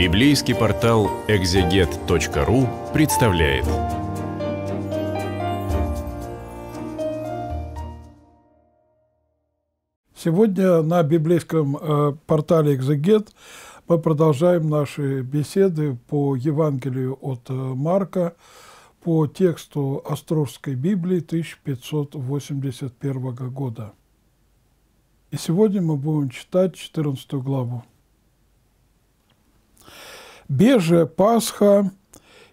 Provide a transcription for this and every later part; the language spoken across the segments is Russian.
Библейский портал экзегет.ру представляет. Сегодня на библейском э, портале «Экзегет» мы продолжаем наши беседы по Евангелию от э, Марка, по тексту Островской Библии 1581 года. И сегодня мы будем читать 14 главу беже Пасха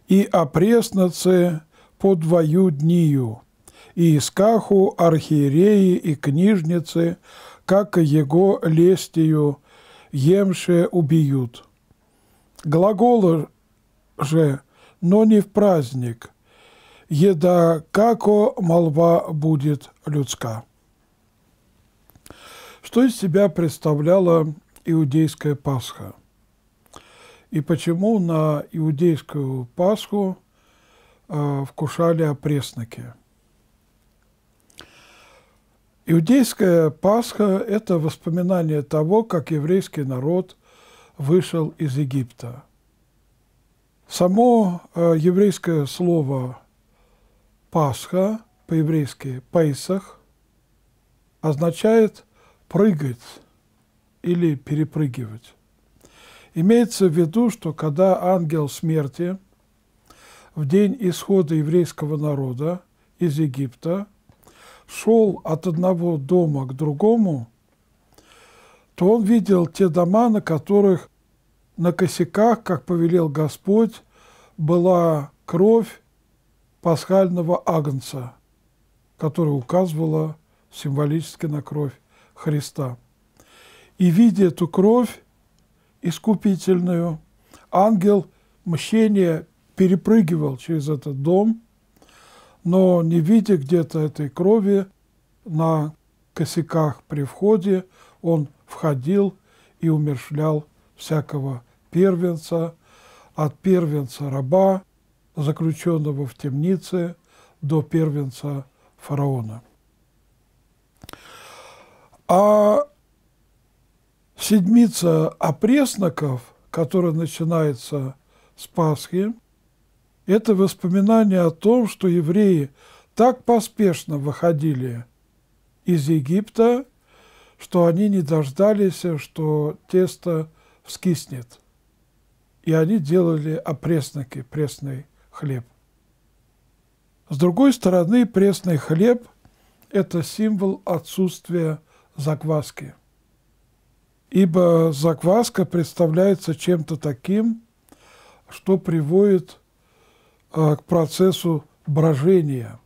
и опресноце по двою днию, и искаху архиереи и книжницы, как его лестию, емше убьют. Глагола же, но не в праздник, еда како молва будет людска. Что из себя представляла иудейская Пасха? и почему на иудейскую Пасху э, вкушали опресники. Иудейская Пасха – это воспоминание того, как еврейский народ вышел из Египта. Само э, еврейское слово «пасха» по-еврейски «пейсах» означает «прыгать» или «перепрыгивать». Имеется в виду, что когда ангел смерти в день исхода еврейского народа из Египта шел от одного дома к другому, то он видел те дома, на которых на косяках, как повелел Господь, была кровь пасхального агнца, которая указывала символически на кровь Христа. И видя эту кровь, искупительную. Ангел мщения перепрыгивал через этот дом, но не видя где-то этой крови на косяках при входе, он входил и умершлял всякого первенца, от первенца раба, заключенного в темнице, до первенца фараона. А Седмица опресноков, которая начинается с Пасхи, это воспоминание о том, что евреи так поспешно выходили из Египта, что они не дождались, что тесто вскиснет. И они делали опресноки, пресный хлеб. С другой стороны, пресный хлеб – это символ отсутствия закваски – ибо закваска представляется чем-то таким, что приводит э, к процессу брожения.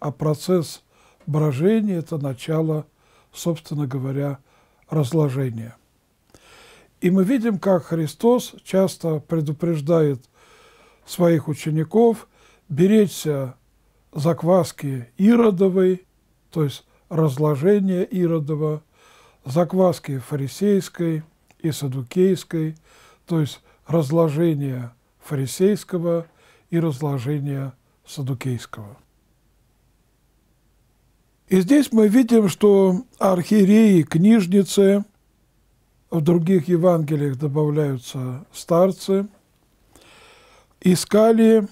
А процесс брожения – это начало, собственно говоря, разложения. И мы видим, как Христос часто предупреждает своих учеников беречься закваски Иродовой, то есть разложения Иродова – закваски фарисейской и садукейской, то есть разложение фарисейского и разложение садукейского. И здесь мы видим, что архиереи, книжницы, в других Евангелиях добавляются старцы, искали,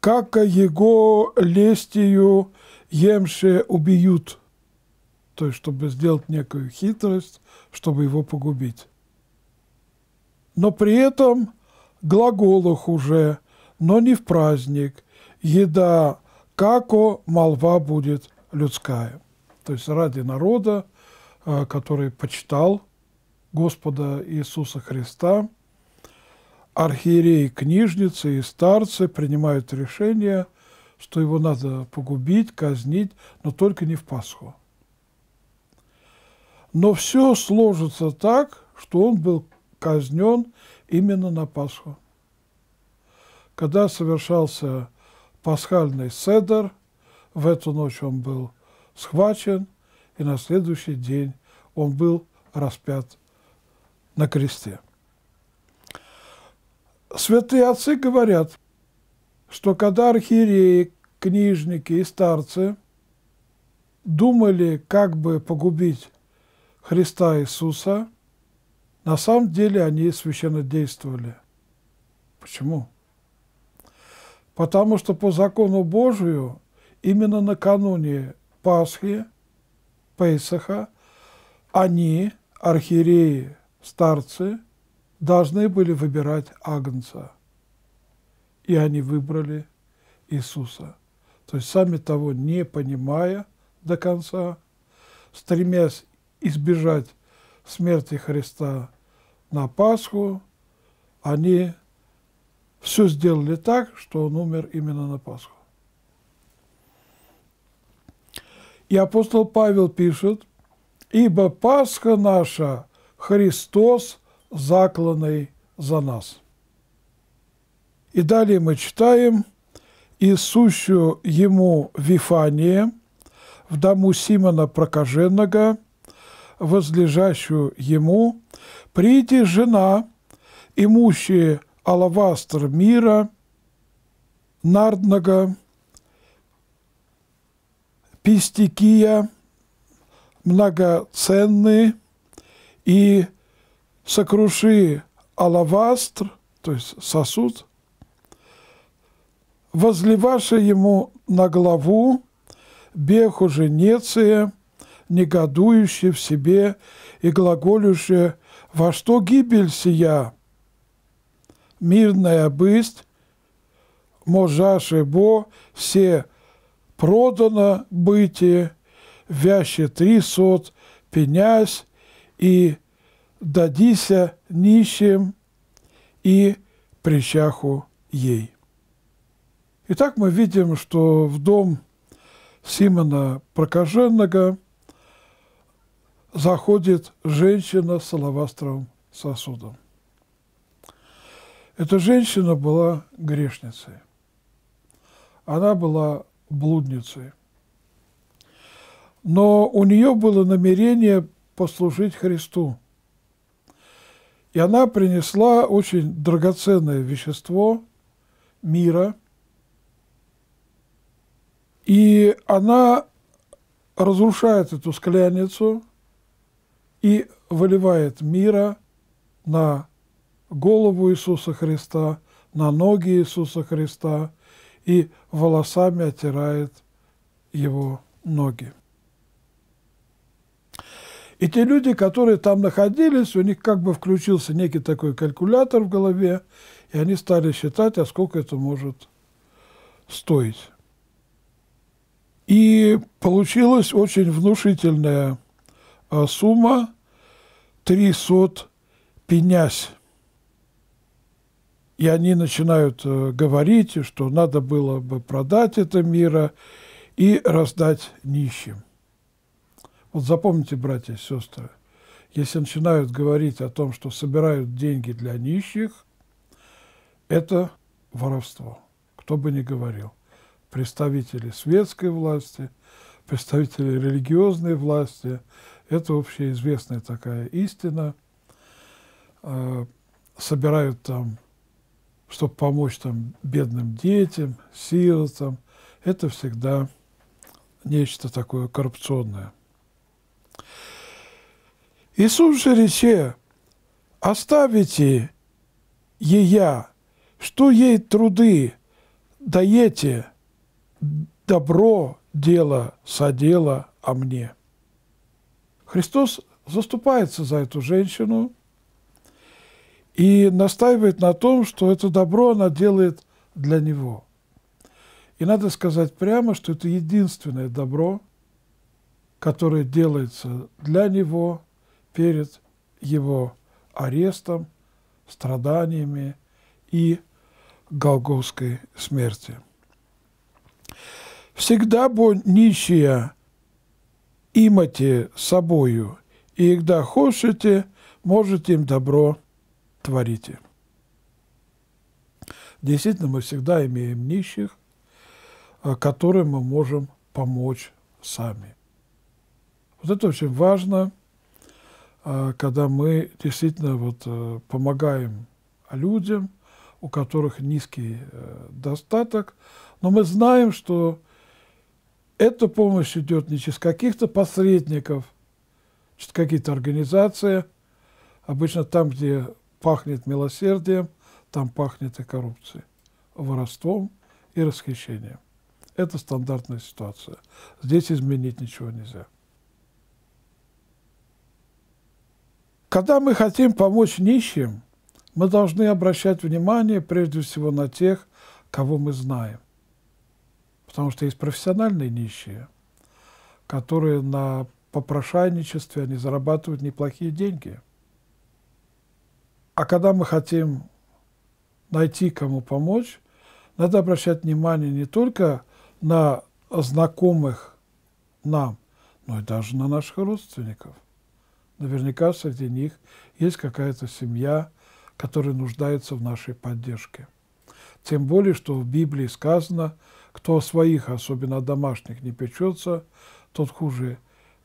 как его лестью емше убьют – то есть чтобы сделать некую хитрость, чтобы его погубить. Но при этом глаголах уже, но не в праздник, еда како молва будет людская. То есть ради народа, э, который почитал Господа Иисуса Христа, архиереи, книжницы и старцы принимают решение, что его надо погубить, казнить, но только не в Пасху. Но все сложится так, что он был казнен именно на Пасху. Когда совершался пасхальный седер, в эту ночь он был схвачен, и на следующий день он был распят на кресте. Святые отцы говорят, что когда архиереи, книжники и старцы думали, как бы погубить Христа Иисуса, на самом деле они священно действовали. Почему? Потому что по закону Божию именно накануне Пасхи, Пейсаха, они, архиереи, старцы, должны были выбирать Агнца. И они выбрали Иисуса. То есть сами того не понимая до конца, стремясь избежать смерти Христа на Пасху, они все сделали так, что он умер именно на Пасху. И апостол Павел пишет, «Ибо Пасха наша – Христос, закланный за нас». И далее мы читаем, «Исущую ему Вифание в дому Симона Прокаженного, возлежащую ему, прийти жена, имущие алавастр мира, нардного, пистикия, многоценный и сокруши алавастр, то есть сосуд, возливаши ему на главу беху женеция, негодующий в себе и глаголющий «Во что гибель сия?» Мирная бысть, можаше бо, все продано бытие, вяще трисот, пенясь и дадися нищим и прищаху ей. Итак, мы видим, что в дом Симона Прокаженного – заходит женщина с алавастровым сосудом. Эта женщина была грешницей. Она была блудницей. Но у нее было намерение послужить Христу. И она принесла очень драгоценное вещество мира. И она разрушает эту скляницу – и выливает мира на голову Иисуса Христа, на ноги Иисуса Христа и волосами отирает его ноги. И те люди, которые там находились, у них как бы включился некий такой калькулятор в голове, и они стали считать, а сколько это может стоить. И получилась очень внушительная а сумма трисот пенясь. И они начинают э, говорить, что надо было бы продать это мира и раздать нищим. Вот запомните, братья и сестры, если начинают говорить о том, что собирают деньги для нищих, это воровство, кто бы ни говорил. Представители светской власти, представители религиозной власти – это общеизвестная такая истина. А, собирают там, чтобы помочь там бедным детям, сиротам. Это всегда нечто такое коррупционное. Иисус же рече, оставите ея, что ей труды даете, добро дело содело, о а мне». Христос заступается за эту женщину и настаивает на том, что это добро она делает для него. И надо сказать прямо, что это единственное добро, которое делается для него перед его арестом, страданиями и голгофской смерти. Всегда бы нищая имате собою, и когда хочете, можете им добро творите. Действительно, мы всегда имеем нищих, а, которым мы можем помочь сами. Вот это очень важно, а, когда мы действительно вот э, помогаем людям, у которых низкий э, достаток, но мы знаем, что эта помощь идет не через каких-то посредников, через какие-то организации. Обычно там, где пахнет милосердием, там пахнет и коррупцией, воровством и расхищением. Это стандартная ситуация. Здесь изменить ничего нельзя. Когда мы хотим помочь нищим, мы должны обращать внимание прежде всего на тех, кого мы знаем. Потому что есть профессиональные нищие, которые на попрошайничестве, они зарабатывают неплохие деньги. А когда мы хотим найти, кому помочь, надо обращать внимание не только на знакомых нам, но и даже на наших родственников. Наверняка среди них есть какая-то семья, которая нуждается в нашей поддержке. Тем более, что в Библии сказано – кто о своих, особенно о домашних, не печется, тот хуже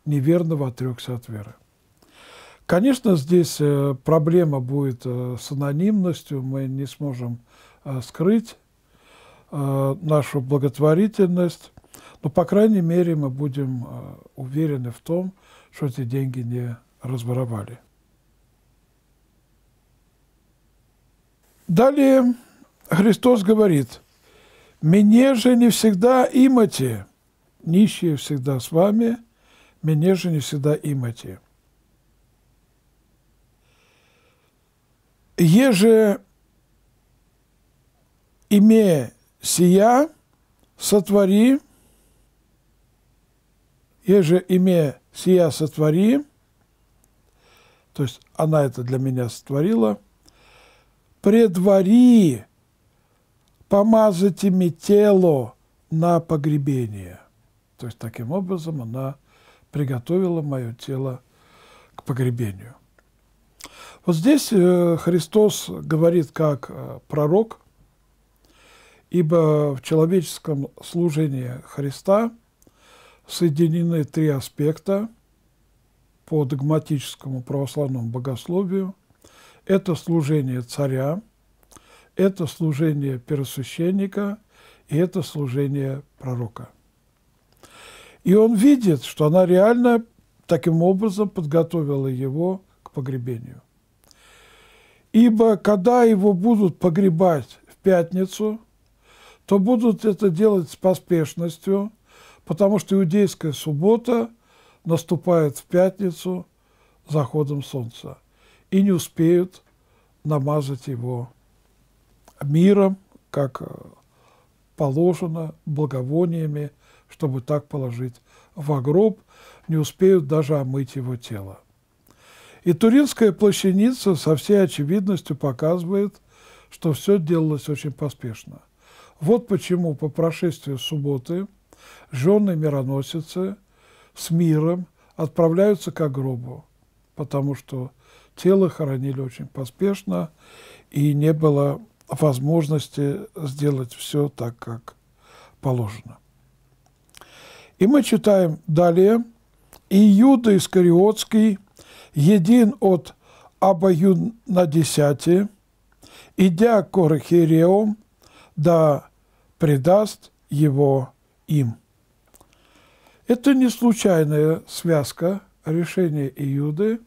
неверного отрекся от веры. Конечно, здесь э, проблема будет э, с анонимностью, мы не сможем э, скрыть нашу благотворительность, но, по крайней мере, мы будем уверены в том, что эти деньги не разворовали. Далее Христос говорит – Мене же не всегда имати, нищие всегда с вами, Мене же не всегда имати. Еже, име сия, сотвори, еже, име сия, сотвори, то есть она это для меня сотворила, Предвори помазать ими тело на погребение. То есть таким образом она приготовила мое тело к погребению. Вот здесь э, Христос говорит как э, пророк, ибо в человеческом служении Христа соединены три аспекта по догматическому православному богословию. Это служение царя – это служение первосвященника и это служение пророка. И он видит, что она реально таким образом подготовила его к погребению. Ибо когда его будут погребать в пятницу, то будут это делать с поспешностью, потому что иудейская суббота наступает в пятницу заходом солнца, и не успеют намазать его миром, как э, положено, благовониями, чтобы так положить в гроб, не успеют даже омыть его тело. И Туринская плащаница со всей очевидностью показывает, что все делалось очень поспешно. Вот почему по прошествию субботы жены мироносицы с миром отправляются к гробу, потому что тело хоронили очень поспешно и не было возможности сделать все так, как положено. И мы читаем далее. «Иуда Искариотский, един от обоюд на десяти, идя к Орхиреум, да предаст его им». Это не случайная связка решения Иуды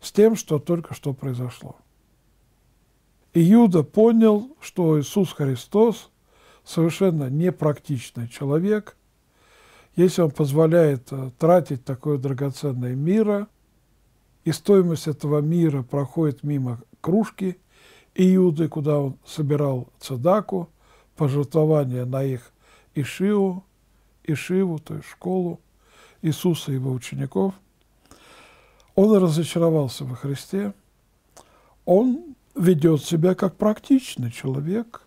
с тем, что только что произошло. Иуда понял, что Иисус Христос совершенно непрактичный человек, если он позволяет э, тратить такое драгоценное мира, и стоимость этого мира проходит мимо кружки Иуды, куда он собирал цедаку, пожертвования на их Ишиву, Ишиву, то есть школу Иисуса и его учеников, он разочаровался во Христе, он ведет себя как практичный человек.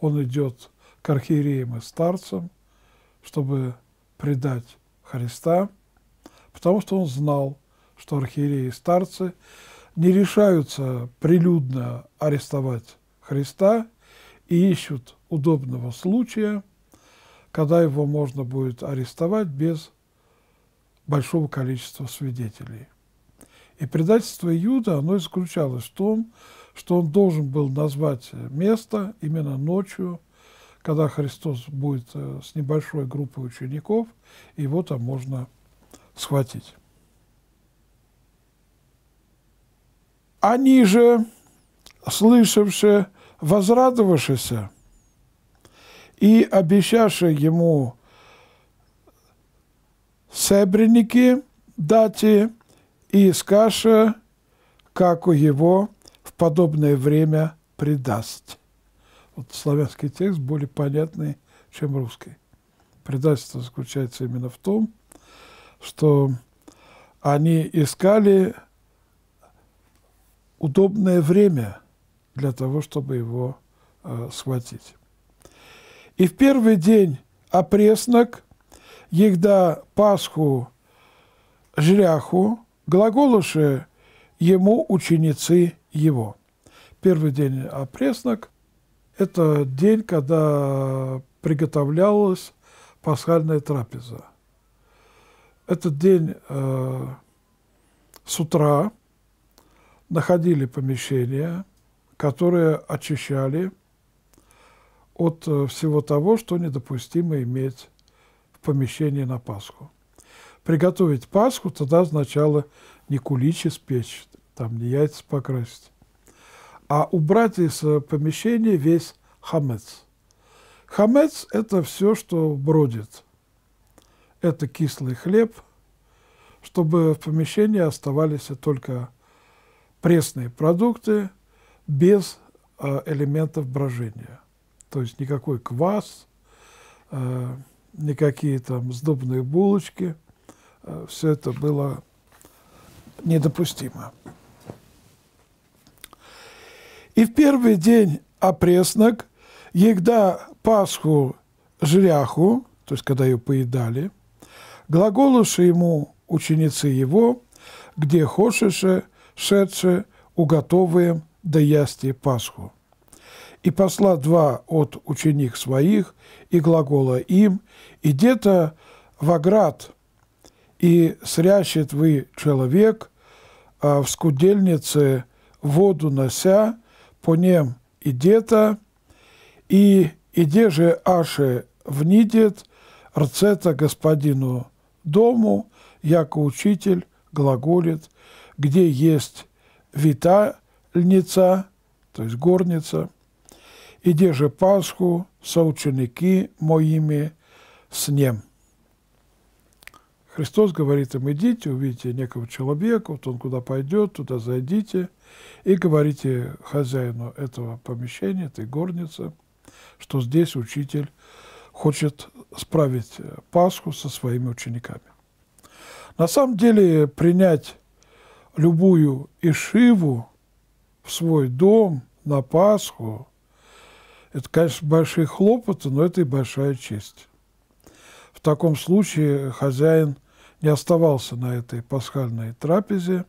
Он идет к архиереям и старцам, чтобы предать Христа, потому что он знал, что архиереи и старцы не решаются прилюдно арестовать Христа и ищут удобного случая, когда его можно будет арестовать без большого количества свидетелей. И предательство Иуда, оно заключалось в том, что он должен был назвать место именно ночью, когда Христос будет э, с небольшой группой учеников, и его там можно схватить. Они же, слышавшие, возрадовавшиеся и обещавшие ему себреники дати и скажи, как у его подобное время предаст. Вот славянский текст более понятный, чем русский. Предательство заключается именно в том, что они искали удобное время для того, чтобы его э, схватить. И в первый день опреснок, егда Пасху жряху, глаголуши ему ученицы его. Первый день опреснок – это день, когда приготовлялась пасхальная трапеза. Этот день э, с утра находили помещение, которое очищали от э, всего того, что недопустимо иметь в помещении на Пасху. Приготовить Пасху тогда сначала не куличи спечь, там не яйца покрасить, а убрать из э, помещения весь хамец. Хамец – это все, что бродит. Это кислый хлеб, чтобы в помещении оставались только пресные продукты без э, элементов брожения. То есть никакой квас, э, никакие там сдобные булочки. Все это было недопустимо. И в первый день опреснок, егда Пасху жряху, то есть когда ее поедали, глаголуши ему ученицы его, где хошеше, шедше, уготовываем да ясти Пасху. И посла два от ученик своих, и глагола им, и где-то в оград, и срящет вы человек а в скудельнице воду нося, по нем идета, и иде же аше внидет рцета господину дому, яко учитель глаголит, где есть витальница, то есть горница, иде же Пасху соученики моими с ним. Христос говорит им, идите, увидите некого человека, вот он куда пойдет, туда зайдите – и говорите хозяину этого помещения, этой горницы, что здесь учитель хочет справить Пасху со своими учениками. На самом деле принять любую Ишиву в свой дом на Пасху – это, конечно, большие хлопоты, но это и большая честь. В таком случае хозяин не оставался на этой пасхальной трапезе,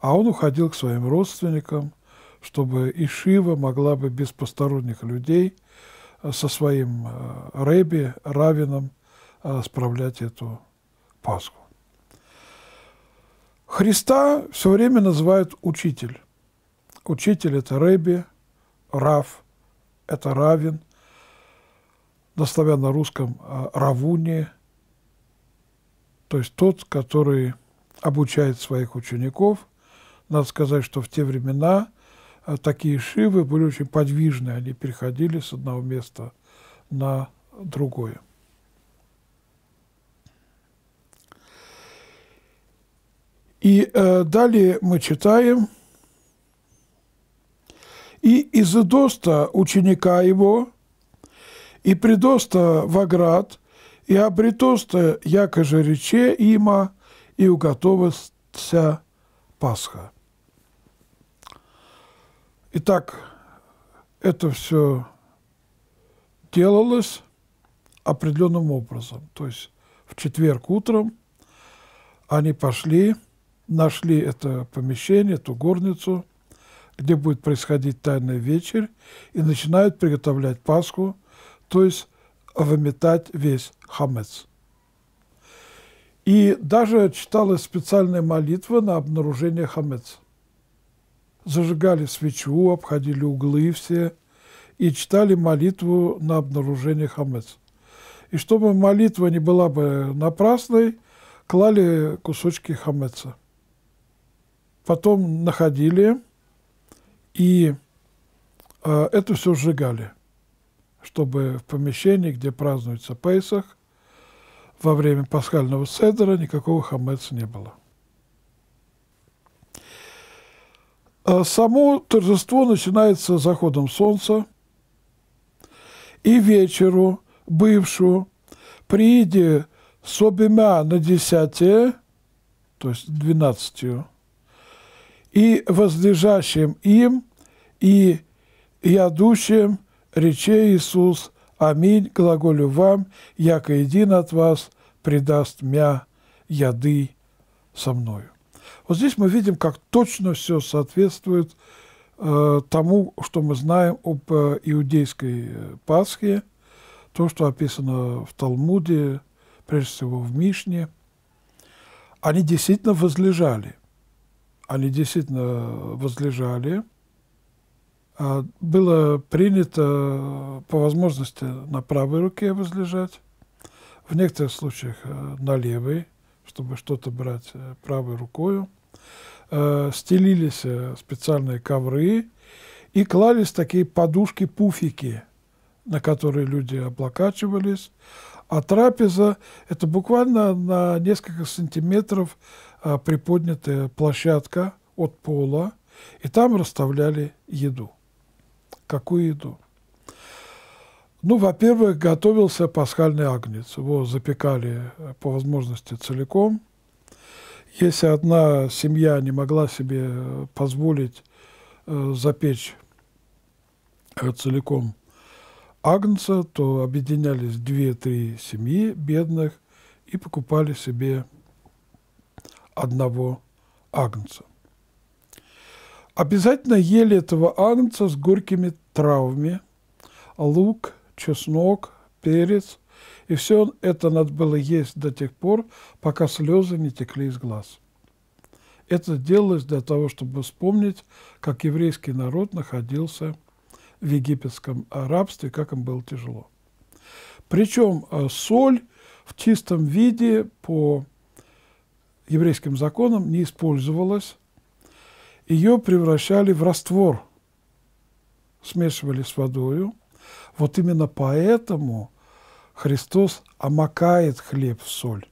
а он уходил к своим родственникам, чтобы Ишива могла бы без посторонних людей э, со своим э, Рэби, Равином э, справлять эту Пасху. Христа все время называют учитель. Учитель – это Рэби, Рав – это Равин, на славяно-русском Равуни, то есть тот, который обучает своих учеников, надо сказать, что в те времена а, такие шивы были очень подвижные, они переходили с одного места на другое. И э, далее мы читаем. «И из Идоста ученика его, и придоста Ваград, и обретоста якоже рече има, и уготовося Пасха». Итак, это все делалось определенным образом. То есть в четверг утром они пошли, нашли это помещение, эту горницу, где будет происходить тайный вечер, и начинают приготовлять Пасху, то есть выметать весь хамец. И даже читалась специальная молитва на обнаружение хамец зажигали свечу, обходили углы все и читали молитву на обнаружение хамец. И чтобы молитва не была бы напрасной, клали кусочки хамеца. Потом находили и э, это все сжигали, чтобы в помещении, где празднуется Пейсах, во время пасхального седера никакого хамеца не было. А само торжество начинается с заходом солнца и вечеру, бывшую, прииде с обемя на десятие, то есть двенадцатью, и возлежащим им, и ядущим рече Иисус, аминь, глаголю вам, яко един от вас предаст мя яды со мною. Вот здесь мы видим, как точно все соответствует э, тому, что мы знаем об э, иудейской э, Пасхе, то, что описано в Талмуде, прежде всего в Мишне. Они действительно возлежали. Они действительно возлежали. А, было принято по возможности на правой руке возлежать, в некоторых случаях э, на левой, чтобы что-то брать э, правой рукой э, стелились э, специальные ковры и клались такие подушки-пуфики, на которые люди облокачивались. А трапеза – это буквально на несколько сантиметров э, приподнятая площадка от пола, и там расставляли еду. Какую еду? Ну, во-первых, готовился пасхальный агнец. Его запекали э, по возможности целиком – если одна семья не могла себе э, позволить э, запечь э, целиком агнца, то объединялись две-три семьи бедных и покупали себе одного агнца. Обязательно ели этого агнца с горькими травами – лук, чеснок, перец – и все это надо было есть до тех пор, пока слезы не текли из глаз. Это делалось для того, чтобы вспомнить, как еврейский народ находился в египетском рабстве, как им было тяжело. Причем э, соль в чистом виде по еврейским законам не использовалась. Ее превращали в раствор, смешивали с водой. Вот именно поэтому Христос омакает хлеб в соль.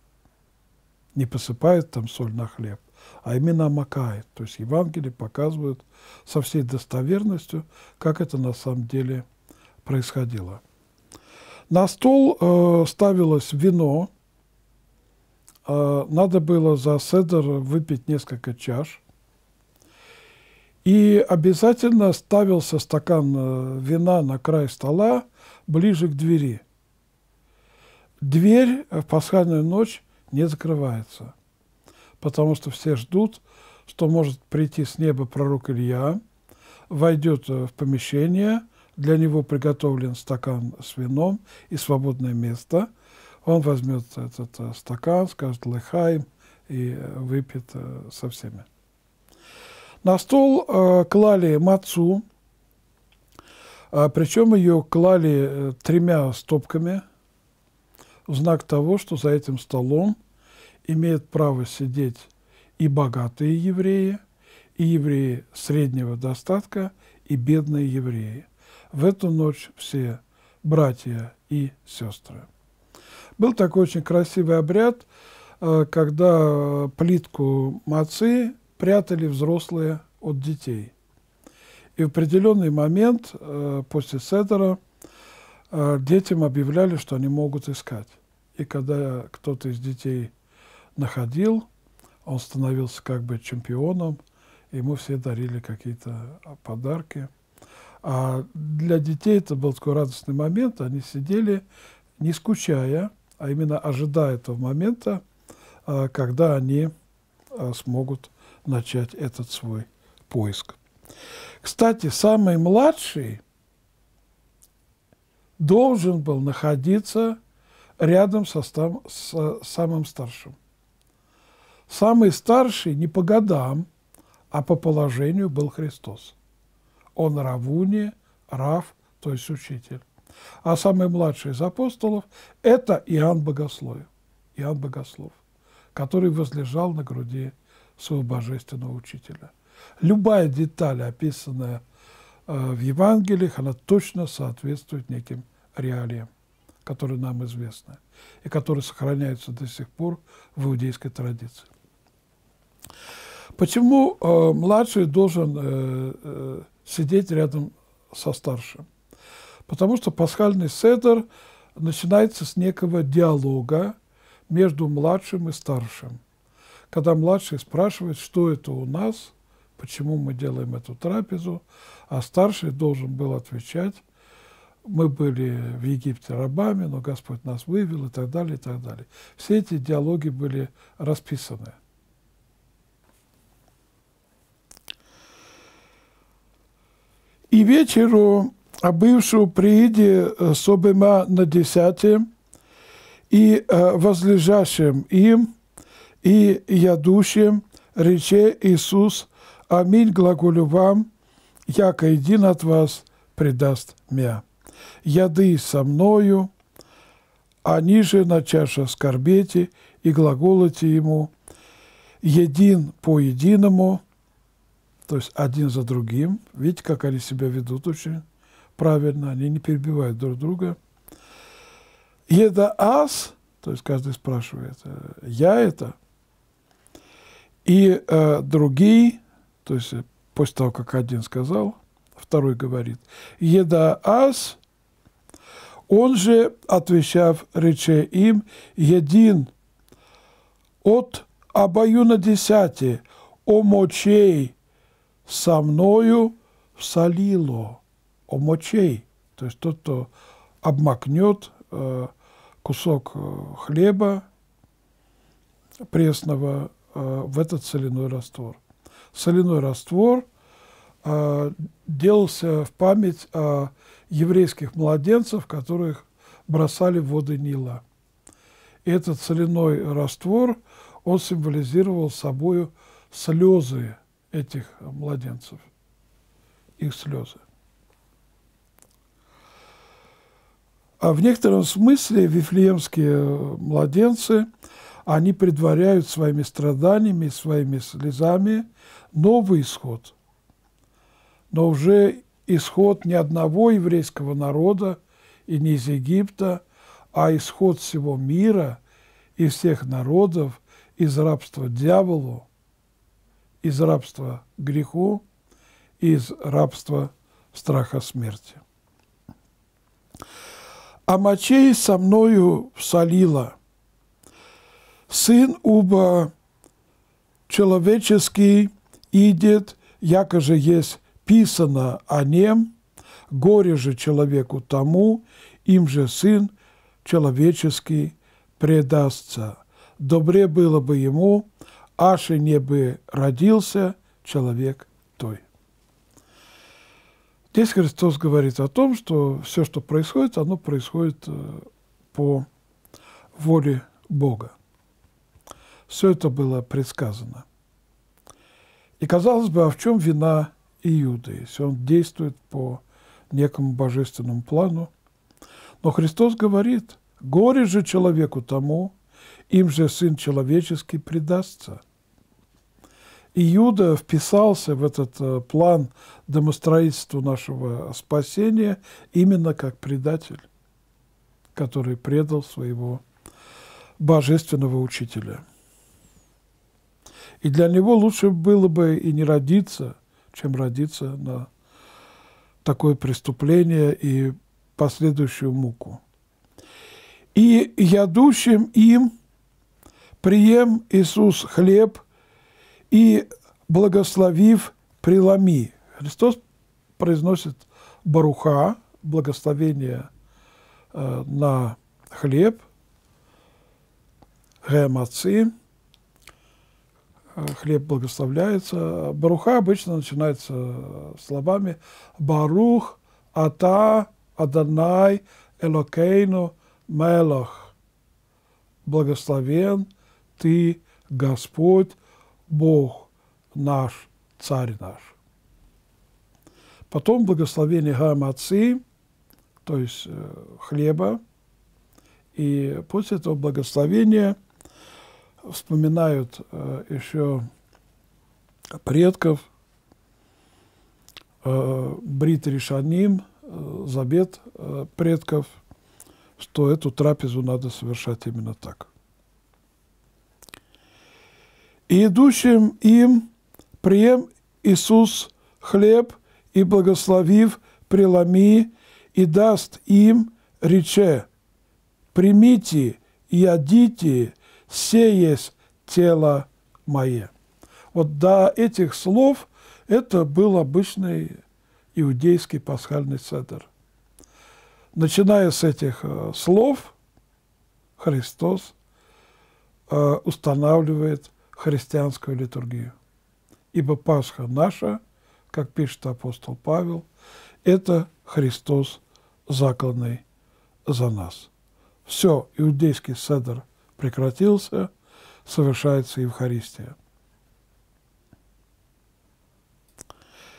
Не посыпает там соль на хлеб, а именно омакает. То есть Евангелие показывает со всей достоверностью, как это на самом деле происходило. На стол э, ставилось вино. Э, надо было за седер выпить несколько чаш. И обязательно ставился стакан э, вина на край стола ближе к двери – дверь в пасхальную ночь не закрывается, потому что все ждут, что может прийти с неба пророк Илья, войдет в помещение, для него приготовлен стакан с вином и свободное место. Он возьмет этот э, стакан, скажет лехай и выпьет э, со всеми. На стол э, клали мацу, а причем ее клали тремя стопками – в знак того, что за этим столом имеют право сидеть и богатые евреи, и евреи среднего достатка, и бедные евреи. В эту ночь все братья и сестры. Был такой очень красивый обряд, э, когда плитку мацы прятали взрослые от детей. И в определенный момент э, после Седера Э, детям объявляли, что они могут искать. И когда кто-то из детей находил, он становился как бы чемпионом, ему все дарили какие-то а, подарки. А для детей это был такой радостный момент, они сидели, не скучая, а именно ожидая этого момента, а, когда они а, смогут начать этот свой поиск. Кстати, самый младший – должен был находиться рядом со с самым старшим. Самый старший не по годам, а по положению был Христос. Он равуни, рав, то есть учитель. А самый младший из апостолов – это Иоанн Богослов, Иоанн Богослов, который возлежал на груди своего божественного учителя. Любая деталь, описанная а, в Евангелиях, она точно соответствует неким реалиям, которые нам известны и которые сохраняются до сих пор в иудейской традиции. Почему э, младший должен э, э, сидеть рядом со старшим? Потому что пасхальный седр начинается с некого диалога между младшим и старшим. Когда младший спрашивает, что это у нас – почему мы делаем эту трапезу, а старший должен был отвечать, мы были в Египте рабами, но Господь нас вывел и так далее, и так далее. Все эти диалоги были расписаны. И вечеру, обывшую а прииде э, собема на десяте, и э, возлежащим им, и ядущим, рече Иисус – Аминь глаголю вам, яко един от вас предаст мя. Яды со мною, они же на чаше скорбете и глаголите ему, един по единому, то есть один за другим. Видите, как они себя ведут очень правильно, они не перебивают друг друга. Еда аз, то есть каждый спрашивает, э, я это, и э, другие – то есть э, после того, как один сказал, второй говорит, «Еда аз, он же, отвечав рече им, един от обоюна десяти, омочей со мною солило». Омочей, то есть тот, кто обмакнет э, кусок э, хлеба пресного в этот соляной раствор соляной раствор э, делался в память о еврейских младенцев, которых бросали в воды Нила. И этот соляной раствор, он символизировал собою слезы этих младенцев, их слезы. А в некотором смысле вифлеемские младенцы они предваряют своими страданиями, своими слезами новый исход. Но уже исход не одного еврейского народа и не из Египта, а исход всего мира и всех народов из рабства дьяволу, из рабства греху, из рабства страха смерти. А мочей со мною всолила – Сын уба человеческий идет, яко же есть писано о нем, горе же человеку тому, им же Сын человеческий предастся. Добре было бы ему, аши не бы родился человек той. Здесь Христос говорит о том, что все, что происходит, оно происходит э, по воле Бога. Все это было предсказано. И казалось бы, а в чем вина Иуды, если он действует по некому божественному плану? Но Христос говорит, горе же человеку тому, им же Сын Человеческий предастся. Иуда вписался в этот э, план домостроительства нашего спасения именно как предатель, который предал своего божественного учителя. И для него лучше было бы и не родиться, чем родиться на такое преступление и последующую муку. И ядущим им прием Иисус хлеб и благословив преломи. Христос произносит баруха, благословение э, на хлеб, гемаци, хлеб благословляется. Баруха обычно начинается э, словами «Барух ата Аданай Элокейну Мелах». «Благословен ты, Господь, Бог наш, Царь наш». Потом благословение Гамаци, то есть э, хлеба, и после этого благословения – вспоминают э, еще предков, э, Брит Ришаним, э, забет предков, что эту трапезу надо совершать именно так. И идущим им прием Иисус хлеб и благословив преломи и даст им рече, примите, ядите, «Се есть тело мое». Вот до этих слов это был обычный иудейский пасхальный седр. Начиная с этих э, слов, Христос э, устанавливает христианскую литургию. Ибо Пасха наша, как пишет апостол Павел, это Христос, закланный за нас. Все, иудейский седр – прекратился, совершается Евхаристия.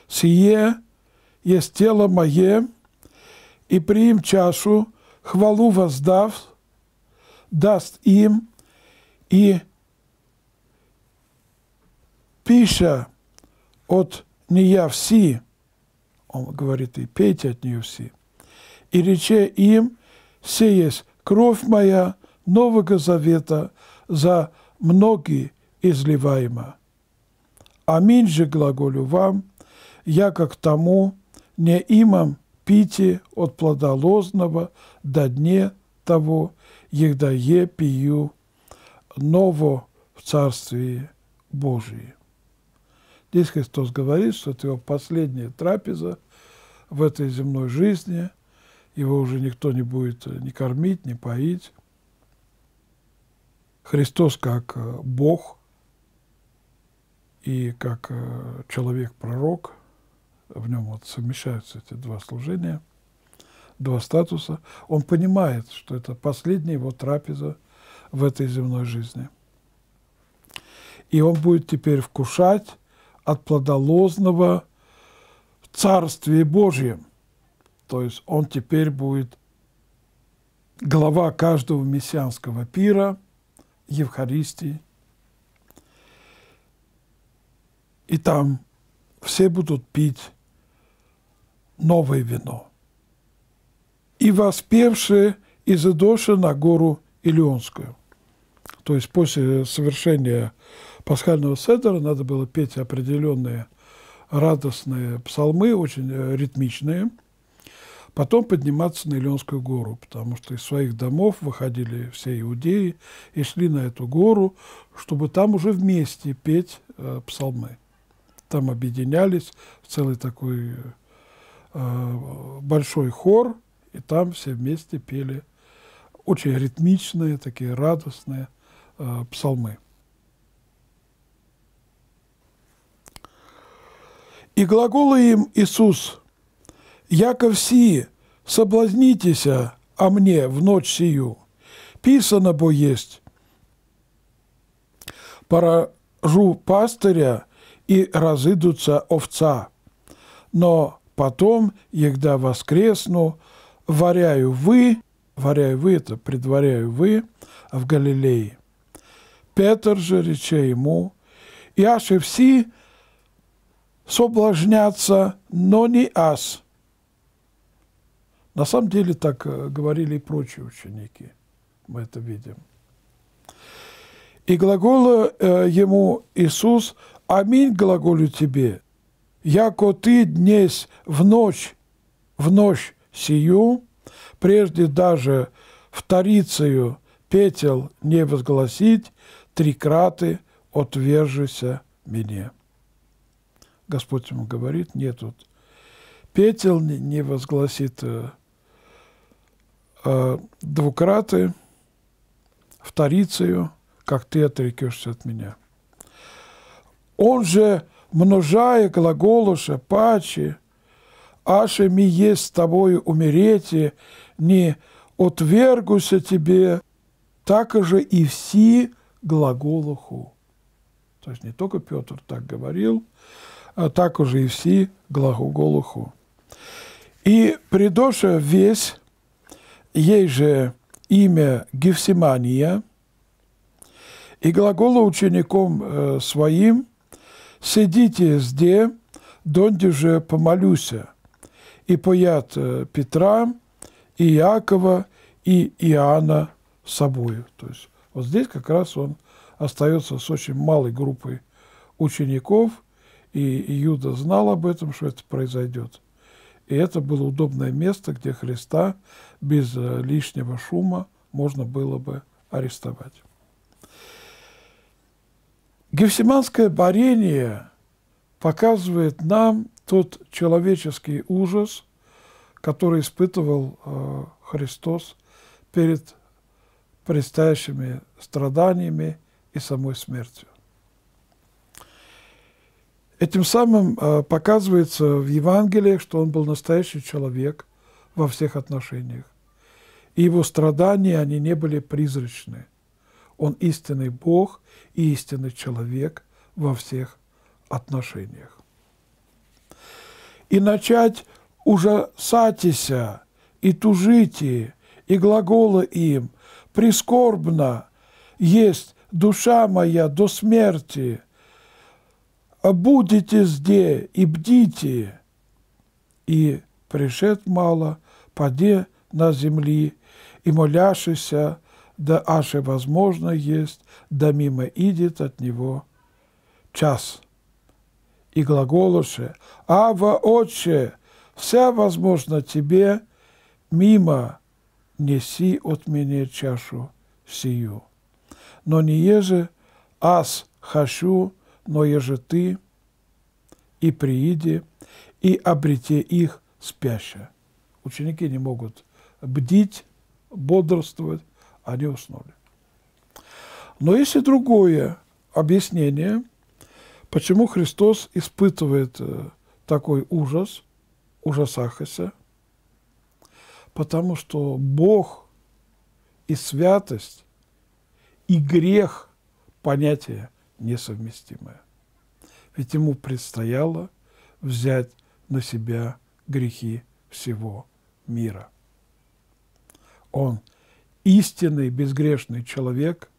«Сие есть тело мое, и приим чашу, хвалу воздав, даст им, и пища от нея все, он говорит, и пейте от нее все, и рече им, все есть кровь моя, Нового Завета за многие изливаемо. Аминь же глаголю вам, яко к тому не имам пити от плода до дне того, егда е пию ново в царствии Божии. Здесь Христос говорит, что это его последняя трапеза в этой земной жизни, его уже никто не будет ни кормить, ни поить, Христос как э, Бог и как э, человек-пророк, в нем вот совмещаются эти два служения, два статуса, он понимает, что это последняя его трапеза в этой земной жизни. И он будет теперь вкушать от плодолозного в Царстве Божьем. То есть он теперь будет глава каждого мессианского пира – Евхаристии. И там все будут пить новое вино. И воспевшие из Идоши на гору Илионскую. То есть после совершения пасхального седера надо было петь определенные радостные псалмы, очень э, ритмичные – потом подниматься на Илионскую гору, потому что из своих домов выходили все иудеи и шли на эту гору, чтобы там уже вместе петь э, псалмы. Там объединялись в целый такой э, большой хор, и там все вместе пели очень ритмичные, такие радостные э, псалмы. И глаголы им Иисус – Яко все соблазнітеся, а мне в ночь сию писано бо есть, поражу пастыря и разыдутся овца. Но потом, егда воскресну, варяю вы, варяю вы это, предваряю вы в Галилее. Петр же рече ему, яши все соблажнятся, но не ас на самом деле так э, говорили и прочие ученики. Мы это видим. И глагола э, ему Иисус, «Аминь глаголю тебе, яко ты днесь в ночь, в ночь сию, прежде даже вторицею петел не возгласить, три краты отвержися мне». Господь ему говорит, нет, тут петел не возгласит э, Э, двукраты, вторицею, как ты отрекешься от меня. Он же, множая глаголуша, пачи, аше ми есть с тобою умерете, не отвергуся тебе, так же и все глаголуху. То есть не только Петр так говорил, а так уже и все глаголуху. И придоша весь ей же имя Гефсимания, и глаголу учеником э, своим «Сидите сде, донде же помолюся». И поят э, Петра, и Якова, и Иоанна собою. То есть вот здесь как раз он остается с очень малой группой учеников, и Иуда знал об этом, что это произойдет – и это было удобное место, где Христа без э, лишнего шума можно было бы арестовать. Гефсиманское борение показывает нам тот человеческий ужас, который испытывал э, Христос перед предстоящими страданиями и самой смертью. Этим самым а, показывается в Евангелиях, что он был настоящий человек во всех отношениях. И его страдания, они не были призрачны. Он истинный Бог и истинный человек во всех отношениях. И начать ужасатися, и тужите, и глаголы им, прискорбно есть душа моя до смерти – а будете зде и бдите, и пришед мало, паде на земли, и моляшися, да аше возможно есть, да мимо идет от него час. И глаголоше, Ава, Отче, вся возможно тебе, мимо неси от меня чашу сию. Но не еже аз хочу но еже ты и прииди, и обрети их спяще. Ученики не могут бдить, бодрствовать, они уснули. Но есть и другое объяснение, почему Христос испытывает э, такой ужас, ужас Ахася, потому что Бог и святость, и грех понятия – несовместимое. Ведь ему предстояло взять на себя грехи всего мира. Он истинный безгрешный человек,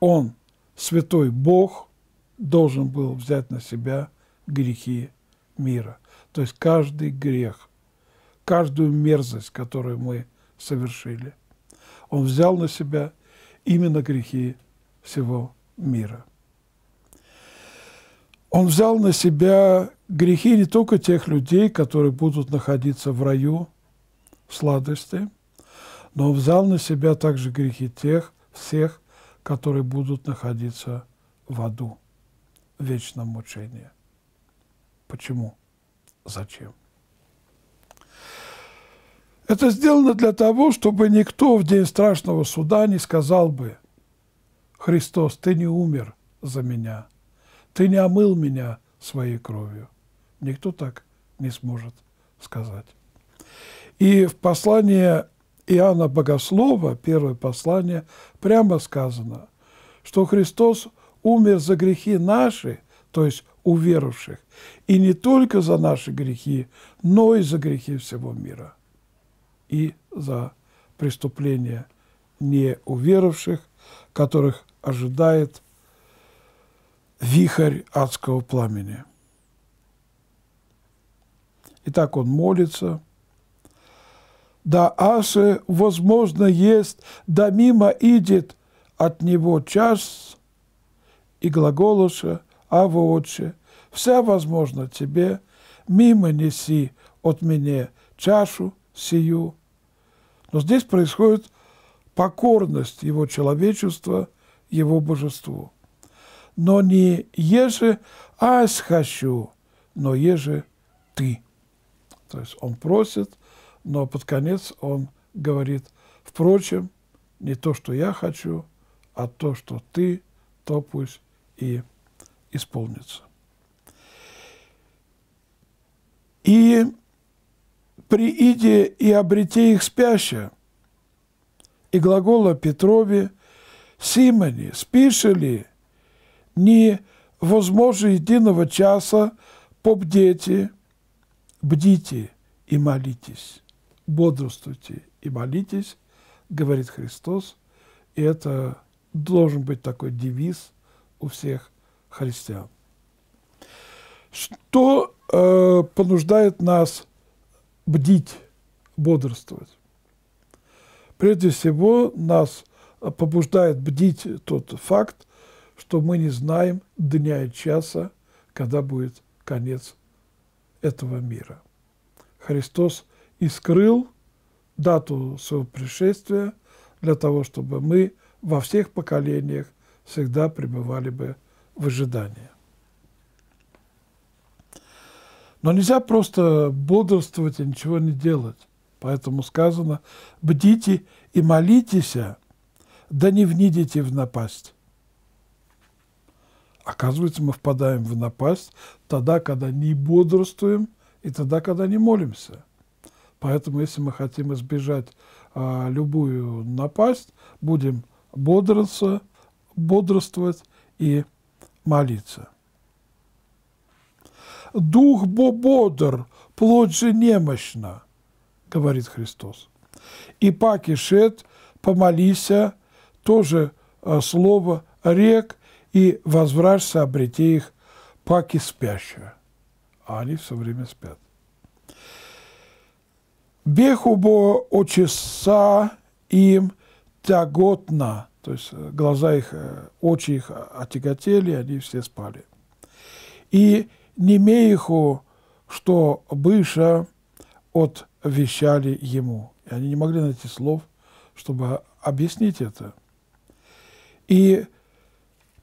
он святой Бог должен был взять на себя грехи мира. То есть каждый грех, каждую мерзость, которую мы совершили, он взял на себя именно грехи всего мира. Он взял на себя грехи не только тех людей, которые будут находиться в раю, сладости, но он взял на себя также грехи тех, всех, которые будут находиться в аду, в вечном мучении. Почему? Зачем? Это сделано для того, чтобы никто в день страшного суда не сказал бы, «Христос, ты не умер за меня» ты не омыл меня своей кровью. Никто так не сможет сказать. И в послании Иоанна Богослова, первое послание, прямо сказано, что Христос умер за грехи наши, то есть уверовавших, и не только за наши грехи, но и за грехи всего мира, и за преступления неуверовавших, которых ожидает вихрь адского пламени. И так он молится. Да асы, возможно, есть, да мимо идет от него час и глаголоша, а отче, вся возможно тебе, мимо неси от меня чашу сию. Но здесь происходит покорность его человечества, его божеству но не еже аз хочу, но еже ты. То есть он просит, но под конец он говорит, впрочем, не то, что я хочу, а то, что ты, то пусть и исполнится. И прииди и обрети их спящее, и глагола Петрове, Симони спиши ли, ни возможно единого часа побдете, бдите и молитесь, бодрствуйте и молитесь, говорит Христос, и это должен быть такой девиз у всех христиан. Что э, понуждает нас бдить, бодрствовать? Прежде всего, нас побуждает бдить тот факт, что мы не знаем дня и часа, когда будет конец этого мира. Христос и скрыл дату своего пришествия для того, чтобы мы во всех поколениях всегда пребывали бы в ожидании. Но нельзя просто бодрствовать и ничего не делать. Поэтому сказано «бдите и молитесь, да не внидите в напасть». Оказывается, мы впадаем в напасть тогда, когда не бодрствуем и тогда, когда не молимся. Поэтому, если мы хотим избежать а, любую напасть, будем бодриться, бодрствовать и молиться. «Дух бо бодр, плоть же немощна», — говорит Христос. «И пакишет, помолися», тоже а, слово «рек», и возвращся, обрети их, паки спящего. А они все время спят. Беху бо очеса им тяготно, то есть э, глаза их, э, очи их э, отяготели, они все спали. И не немеиху, что быша отвещали ему. И они не могли найти слов, чтобы объяснить это. И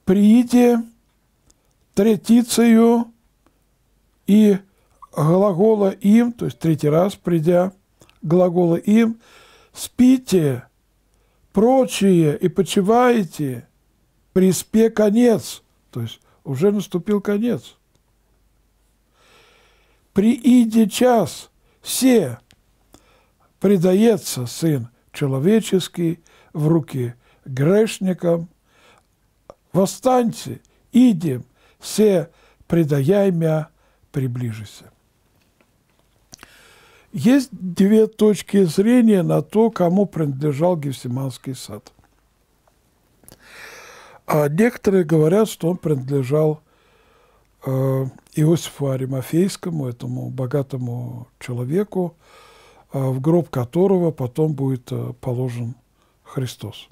приїде третицею и глагола им, то есть третий раз придя, глагола им, спите, прочие и почиваете, приспе конец, то есть уже наступил конец. Прииде час, все предается Сын Человеческий в руки грешникам – восстаньте, идем, все предаяй мя, приближися. Есть две точки зрения на то, кому принадлежал Гефсиманский сад. А некоторые говорят, что он принадлежал э, Иосифу Аримафейскому, этому богатому человеку, э, в гроб которого потом будет э, положен Христос.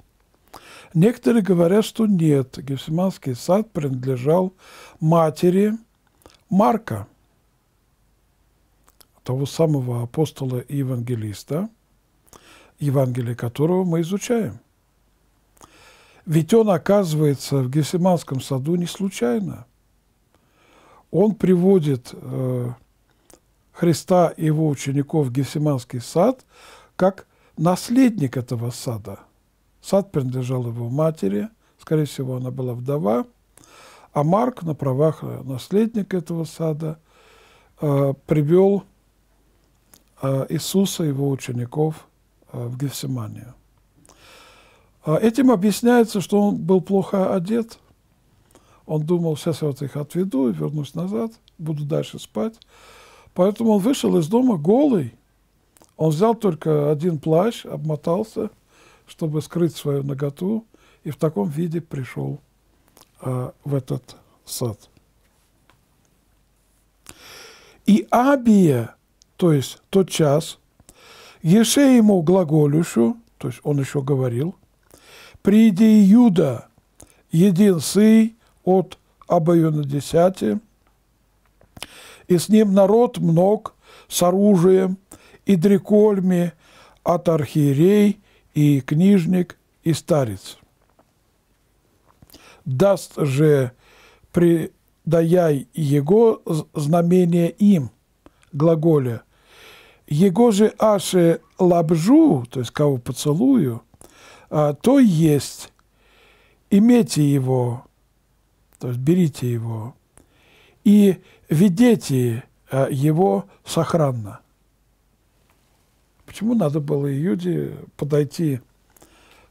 Некоторые говорят, что нет, Гефсиманский сад принадлежал матери Марка, того самого апостола и евангелиста, Евангелие которого мы изучаем. Ведь он оказывается в Гефсиманском саду не случайно. Он приводит э, Христа и его учеников в Гефсиманский сад как наследник этого сада – Сад принадлежал его матери, скорее всего, она была вдова, а Марк на правах э, наследника этого сада э, привел э, Иисуса и его учеников э, в Гефсиманию. А этим объясняется, что он был плохо одет. Он думал, сейчас я вот их отведу и вернусь назад, буду дальше спать. Поэтому он вышел из дома голый. Он взял только один плащ, обмотался – чтобы скрыть свою наготу, и в таком виде пришел э, в этот сад. И Абия, то есть тот час, Еше ему глаголющу, то есть он еще говорил, «Приди Юда, единцы от обоюна десяти, и с ним народ мног с оружием и дрекольми от архиерей и книжник, и старец. Даст же предаяй его знамение им, глаголе Его же аше лабжу, то есть кого поцелую, а, то есть имейте его, то есть берите его, и ведите а, его сохранно. Почему надо было Иуде подойти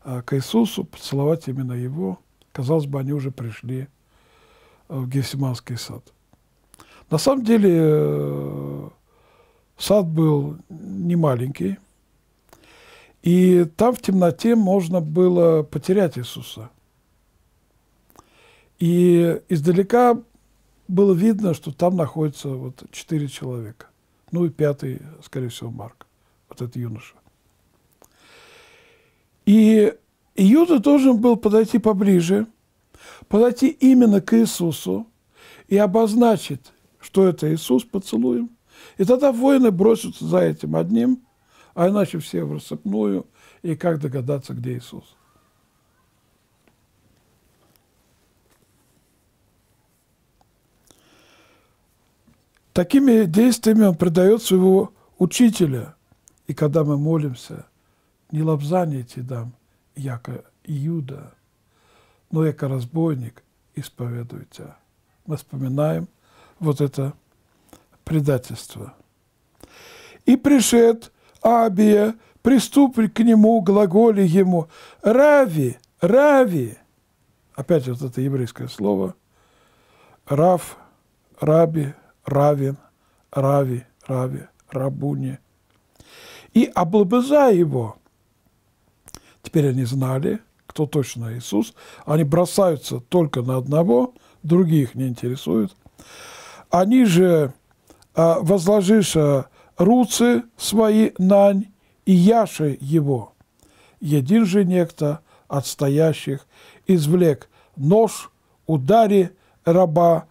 а, к Иисусу, поцеловать именно Его? Казалось бы, они уже пришли а, в Гефсиманский сад. На самом деле э, сад был не маленький, и там в темноте можно было потерять Иисуса. И издалека было видно, что там находятся вот четыре человека. Ну и пятый, скорее всего, Марк вот этот юноша. И Иуда должен был подойти поближе, подойти именно к Иисусу и обозначить, что это Иисус поцелуем. И тогда воины бросятся за этим одним, а иначе все в рассыпную, и как догадаться, где Иисус. Такими действиями он предает своего учителя – и когда мы молимся, не лобзание эти дам, яко Иуда, но яко разбойник исповедуй тебя. Мы вспоминаем вот это предательство. И пришед Абия, преступник к нему, глаголи ему, «Рави, рави!» Опять вот это еврейское слово. «Рав», «Раби», «Равин», «Рави», «Рави», «Рабуни», и облобызай его. Теперь они знали, кто точно Иисус. Они бросаются только на одного, других не интересуют. Они же а, возложишь а, руцы свои нань и яши его. Един же некто отстоящих извлек нож, удари раба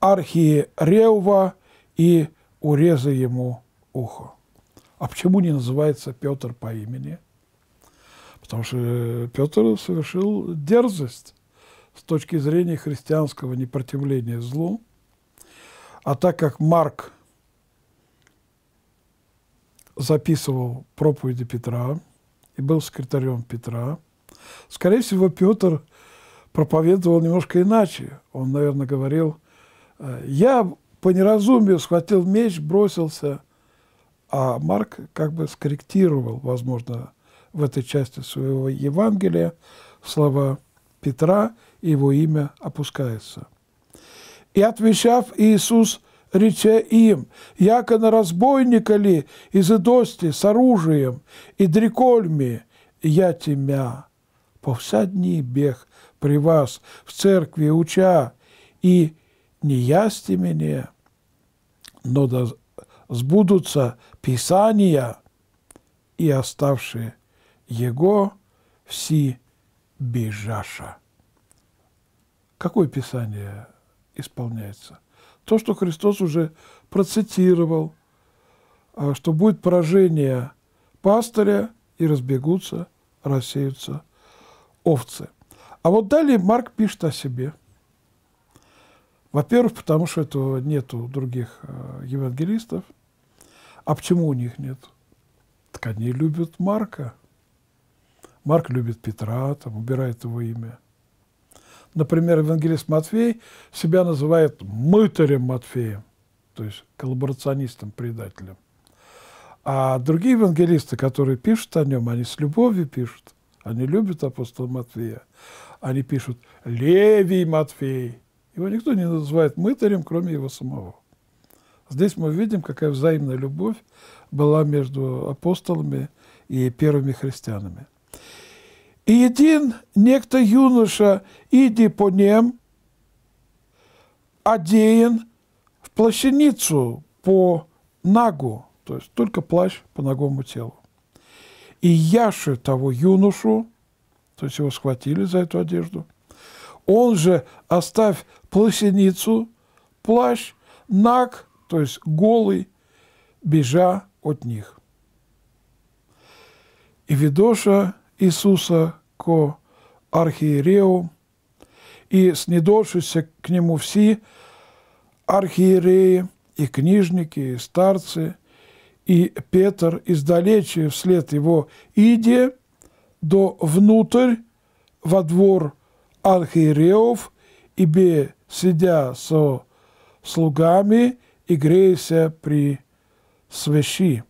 Архии Реува и уреза ему ухо. А почему не называется Петр по имени? Потому что э, Петр совершил дерзость с точки зрения христианского непротивления злу. А так как Марк записывал проповеди Петра и был секретарем Петра, скорее всего, Петр проповедовал немножко иначе. Он, наверное, говорил, «Э, я по неразумию схватил меч, бросился – а Марк как бы скорректировал, возможно, в этой части своего Евангелия слова Петра, его имя опускается. «И отвечав Иисус, рече им, яко на разбойника ли из идости с оружием и дрекольми, я тебя по вся дни бег при вас в церкви уча, и не ясти мне, но да сбудутся Писания и оставшие Его все бежаша. Какое Писание исполняется? То, что Христос уже процитировал, а, что будет поражение пастыря, и разбегутся, рассеются овцы. А вот далее Марк пишет о себе. Во-первых, потому что этого нету других а, евангелистов – а почему у них нет? Так они любят Марка. Марк любит Петра, там, убирает его имя. Например, евангелист Матфей себя называет мытарем Матфеем, то есть коллаборационистом, предателем. А другие евангелисты, которые пишут о нем, они с любовью пишут. Они любят апостола Матфея. Они пишут «Левий Матфей». Его никто не называет мытарем, кроме его самого. Здесь мы видим, какая взаимная любовь была между апостолами и первыми христианами. «И един некто юноша, иди по нем, одеян в плащаницу по нагу, то есть только плащ по ногому телу. И яши того юношу, то есть его схватили за эту одежду, он же оставь плащаницу, плащ, наг – то есть голый, бежа от них. И ведоша Иисуса ко Архиерею, и снедошися к нему все архиереи, и книжники, и старцы, и Петр издалече вслед его иди до внутрь во двор архиереев, и бе сидя со слугами и грейся при свящи.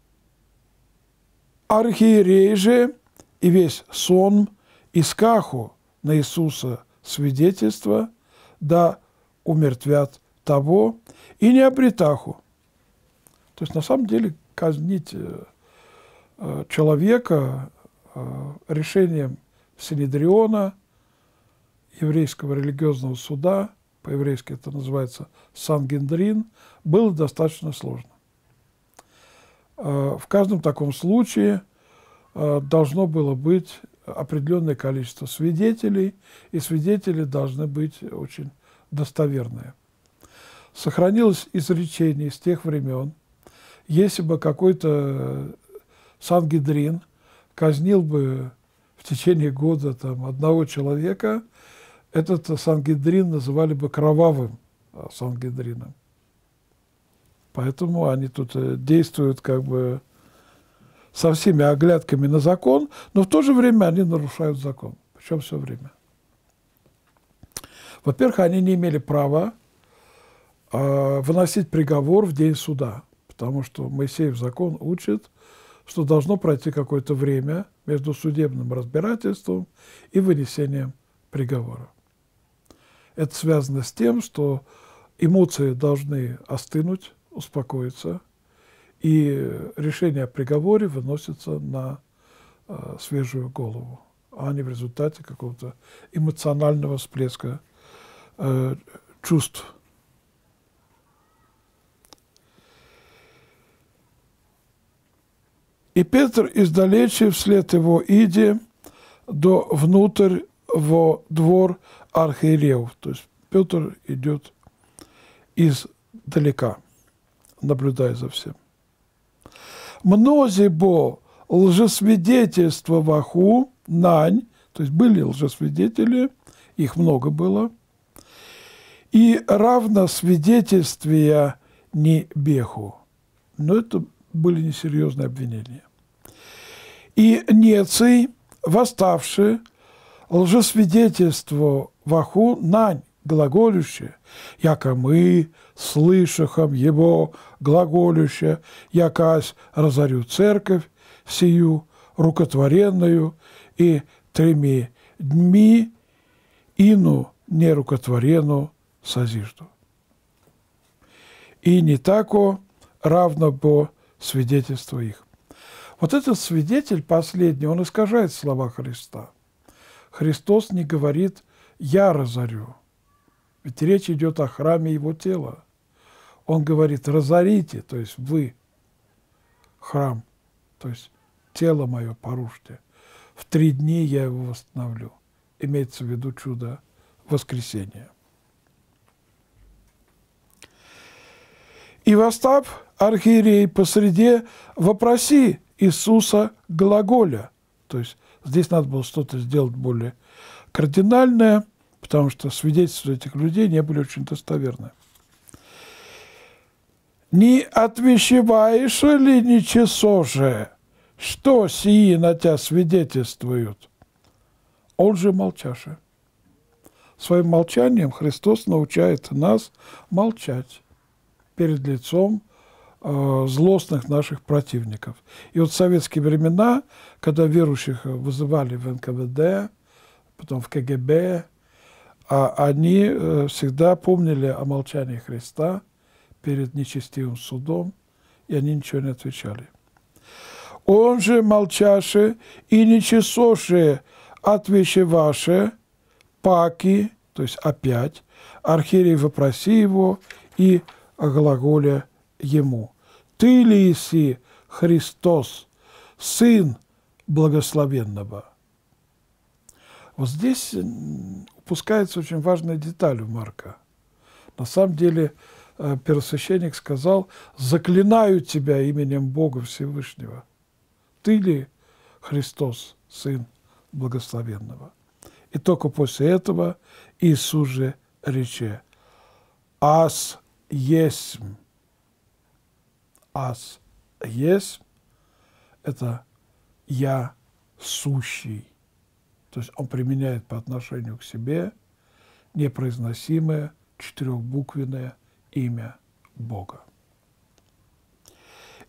Архиерей же и весь сон искаху на Иисуса свидетельство, да умертвят того и не обретаху. То есть на самом деле казнить э, э, человека э, решением Синедриона, еврейского религиозного суда, по-еврейски это называется Сангендрин – было достаточно сложно. А, в каждом таком случае а, должно было быть определенное количество свидетелей, и свидетели должны быть очень достоверные. Сохранилось изречение с тех времен, если бы какой-то сангидрин казнил бы в течение года там, одного человека, этот сангидрин называли бы кровавым а, сангидрином. Поэтому они тут э, действуют как бы со всеми оглядками на закон, но в то же время они нарушают закон, причем все время. Во-первых, они не имели права э, выносить приговор в день суда, потому что Моисеев закон учит, что должно пройти какое-то время между судебным разбирательством и вынесением приговора. Это связано с тем, что эмоции должны остынуть, успокоится, и решение о приговоре выносится на э, свежую голову, а не в результате какого-то эмоционального всплеска э, чувств. И Петр издалече вслед его иди до внутрь во двор архиереев, То есть Петр идет издалека наблюдая за всем. Мнозибо лжесвидетельство ваху, нань, то есть были лжесвидетели, их много было, и равно свидетельствия не беху. Но это были несерьезные обвинения. И нецы, восставшие, лжесвидетельство ваху нань, глаголющее, яко мы, слышахом его глаголюще, якась разорю церковь сию рукотворенную и треми дми ину нерукотворену созижду. И не тако равно по свидетельству их. Вот этот свидетель последний, он искажает слова Христа. Христос не говорит «я разорю», ведь речь идет о храме его тела – он говорит, разорите, то есть вы храм, то есть тело мое порушьте. В три дни я его восстановлю. Имеется в виду чудо воскресения. И восстав, архиерей, посреди вопроси Иисуса глаголя. То есть здесь надо было что-то сделать более кардинальное, потому что свидетельства этих людей не были очень достоверны не отвещеваешь ли ничего же? Что сии на тебя свидетельствуют? Он же молчаше. Своим молчанием Христос научает нас молчать перед лицом э, злостных наших противников. И вот в советские времена, когда верующих вызывали в НКВД, потом в КГБ, а они э, всегда помнили о молчании Христа – перед нечестивым судом, и они ничего не отвечали. Он же молчаше и нечесоше отвечеваше, паки, то есть опять, архиерей вопроси его и глаголя ему. Ты ли иси Христос, Сын Благословенного? Вот здесь упускается очень важная деталь у Марка. На самом деле Э, первосвященник сказал, заклинаю тебя именем Бога Всевышнего. Ты ли Христос, Сын Благословенного? И только после этого Иисус же рече, «Ас есмь». «Ас есмь» – это «я сущий». То есть он применяет по отношению к себе непроизносимое четырехбуквенное – имя Бога.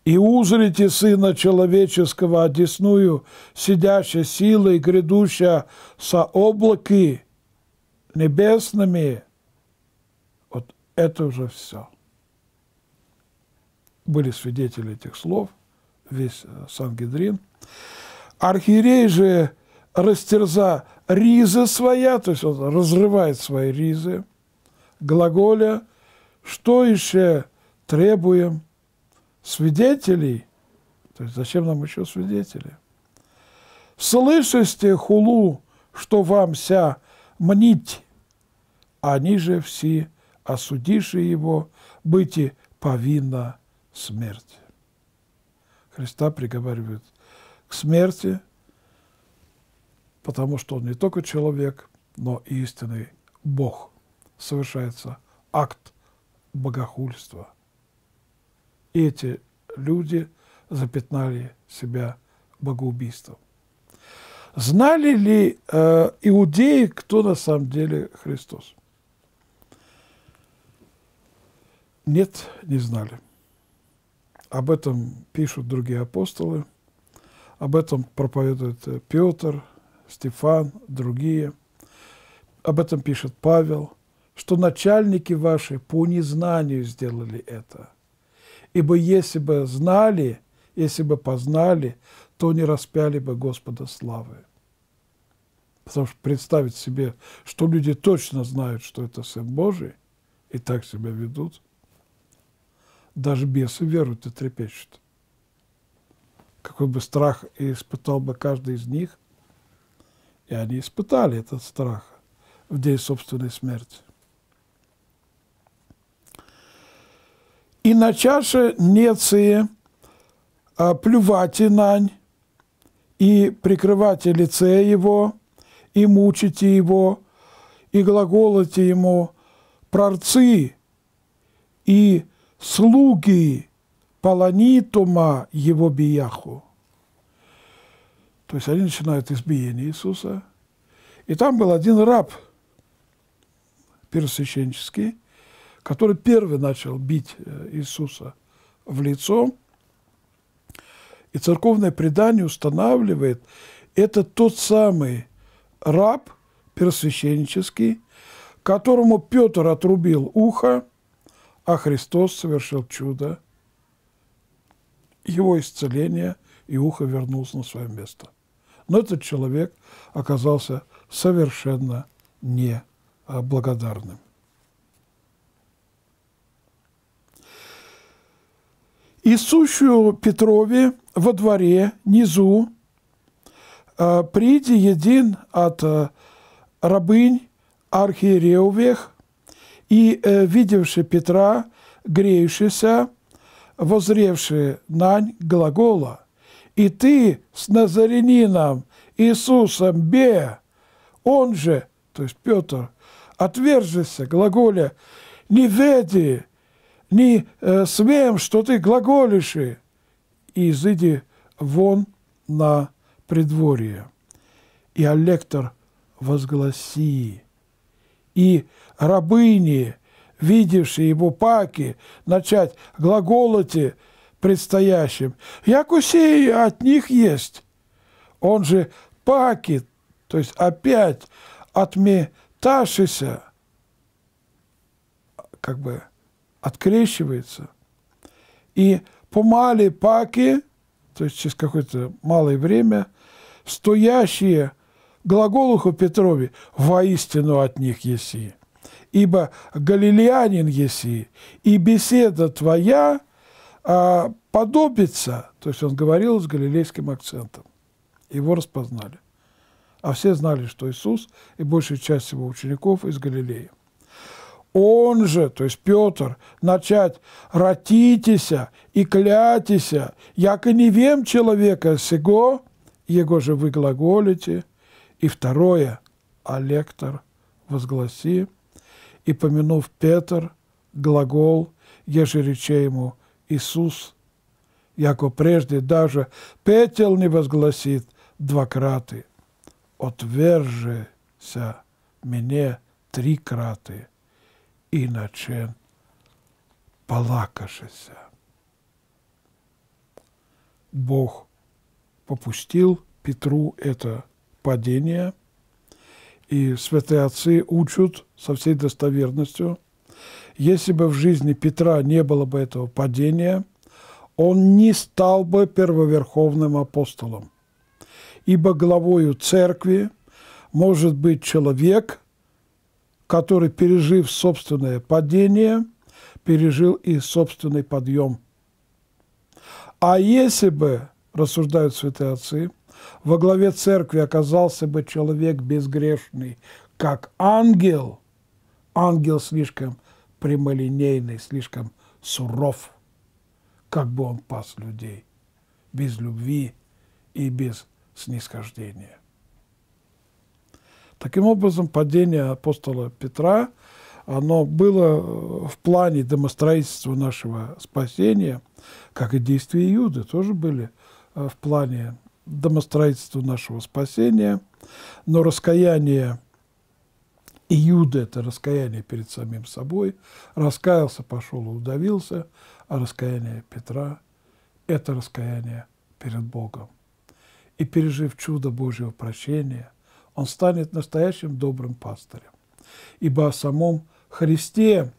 «И узрите Сына Человеческого, одесную, сидящей силой, грядущая со облаки небесными». Вот это уже все. Были свидетели этих слов, весь э, Сангедрин. Архиерей же растерза ризы своя, то есть он разрывает свои ризы, глаголя что еще требуем? Свидетелей? То есть зачем нам еще свидетели? Слышите хулу, что вам вся мнить, они же все, осудиши а его, быти повинна смерти. Христа приговаривают к смерти, потому что он не только человек, но и истинный Бог. Совершается акт богохульство. эти люди запятнали себя богоубийством. Знали ли э, иудеи, кто на самом деле Христос? Нет, не знали. Об этом пишут другие апостолы, об этом проповедует э, Петр, Стефан, другие. Об этом пишет Павел – что начальники ваши по незнанию сделали это. Ибо если бы знали, если бы познали, то не распяли бы Господа славы. Потому что представить себе, что люди точно знают, что это Сын Божий, и так себя ведут, даже бесы веруют и трепещут. Какой бы страх испытал бы каждый из них, и они испытали этот страх в день собственной смерти. и на чаше неции а, плювати нань, и прикрывайте лице его, и мучите его, и глаголите ему прорцы и слуги полонитума его бияху. То есть они начинают избиение Иисуса. И там был один раб пересвященческий, который первый начал бить э, Иисуса в лицо. И церковное предание устанавливает, это тот самый раб первосвященнический, которому Петр отрубил ухо, а Христос совершил чудо его исцеление и ухо вернулось на свое место. Но этот человек оказался совершенно неблагодарным. А, И сущую Петрове во дворе, низу, э, приди един от э, рабынь архиереувех, и, э, видевши Петра, греющийся, возревший нань глагола, и ты с Назарянином Иисусом бе, он же, то есть Петр, отвержися глаголя, не веди, не э, смеем, что ты глаголишь, и изыди вон на предворье. И Аллектор возгласи, и рабыни, видевшие его паки, начать глаголоте предстоящим, якусей от них есть, он же паки, то есть опять отметавшийся, как бы открещивается и по малой паке, то есть через какое-то малое время, стоящие глаголуху Петрови «воистину от них еси, ибо галилеянин еси, и беседа твоя а, подобится». То есть он говорил с галилейским акцентом. Его распознали. А все знали, что Иисус и большая часть его учеников из Галилеи он же, то есть Петр, начать «ратитеся и клятися, яко не вем человека сего, его же вы глаголите». И второе «а лектор возгласи». И помянув Петр, глагол, еже рече ему «Иисус», яко прежде даже петел не возгласит двакраты, «Отвержися мне трикраты. краты» іначе полакашеся. Бог попустил Петру это падение, и святые отцы учат со всей достоверностью, если бы в жизни Петра не было бы этого падения, он не стал бы первоверховным апостолом, ибо главою церкви может быть человек – который, пережив собственное падение, пережил и собственный подъем. А если бы, рассуждают святые отцы, во главе церкви оказался бы человек безгрешный, как ангел, ангел слишком прямолинейный, слишком суров, как бы он пас людей, без любви и без снисхождения. Таким образом, падение апостола Петра, оно было э, в плане домостроительства нашего спасения, как и действия Иуды тоже были э, в плане домостроительства нашего спасения, но раскаяние Иуда – это раскаяние перед самим собой. Раскаялся, пошел и удавился. А раскаяние Петра – это раскаяние перед Богом. И пережив чудо Божьего прощения – он станет настоящим добрым пастырем. Ибо о самом Христе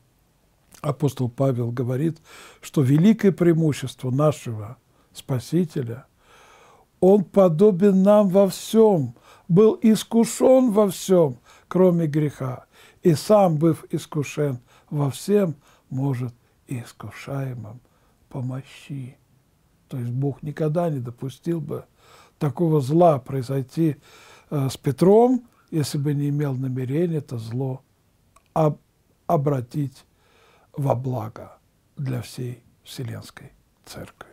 апостол Павел говорит, что великое преимущество нашего Спасителя – он подобен нам во всем, был искушен во всем, кроме греха, и сам, быв искушен во всем, может и искушаемым помощи. То есть Бог никогда не допустил бы такого зла произойти Э, с Петром, если бы не имел намерения это зло об, обратить во благо для всей Вселенской Церкви.